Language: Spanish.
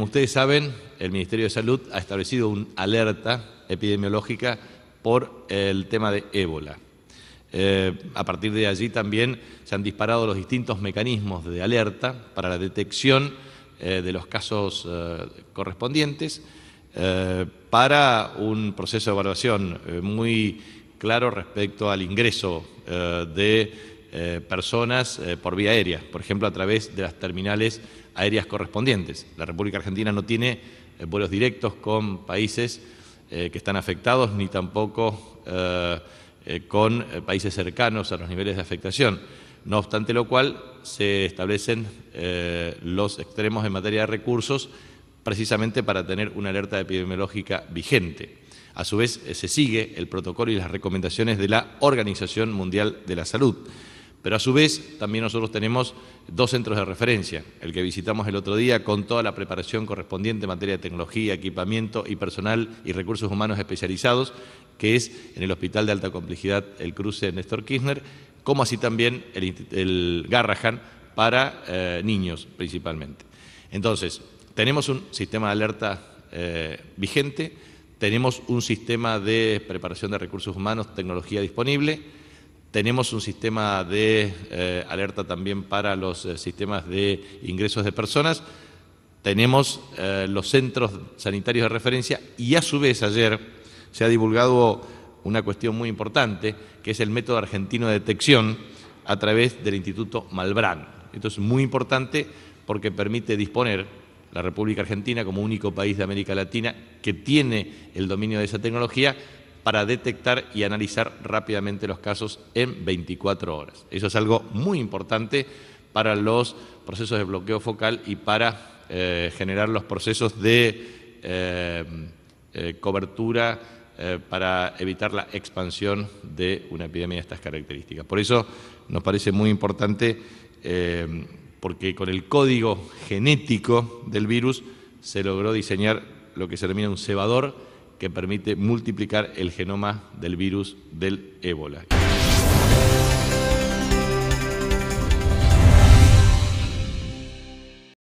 Como ustedes saben, el Ministerio de Salud ha establecido una alerta epidemiológica por el tema de ébola. Eh, a partir de allí también se han disparado los distintos mecanismos de alerta para la detección eh, de los casos eh, correspondientes, para un proceso de evaluación muy claro respecto al ingreso de eh, personas eh, por vía aérea, por ejemplo, a través de las terminales aéreas correspondientes. La República Argentina no tiene eh, vuelos directos con países que están afectados, ni tampoco con países cercanos a los niveles de afectación. No obstante lo cual, se establecen los extremos en materia de recursos precisamente para tener una alerta epidemiológica vigente. A su vez, se sigue el protocolo y las recomendaciones de la Organización Mundial de la Salud. Pero a su vez, también nosotros tenemos dos centros de referencia, el que visitamos el otro día con toda la preparación correspondiente en materia de tecnología, equipamiento y personal y recursos humanos especializados, que es en el Hospital de Alta Complejidad El Cruce Néstor Kirchner, como así también el, Garrahan para eh, niños principalmente. Entonces, tenemos un sistema de alerta eh, vigente, tenemos un sistema de preparación de recursos humanos, tecnología disponible, tenemos un sistema de eh, alerta también para los eh, sistemas de ingresos de personas. Tenemos eh, los centros sanitarios de referencia y a su vez ayer se ha divulgado una cuestión muy importante, que es el método argentino de detección a través del Instituto Malbrán. Esto es muy importante porque permite disponer la República Argentina como único país de América Latina que tiene el dominio de esa tecnología para detectar y analizar rápidamente los casos en 24 horas. Eso es algo muy importante para los procesos de bloqueo focal y para eh, generar los procesos de eh, eh, cobertura para evitar la expansión de una epidemia de estas características. Por eso nos parece muy importante, porque con el código genético del virus se logró diseñar lo que se denomina un cebador, que permite multiplicar el genoma del virus del ébola.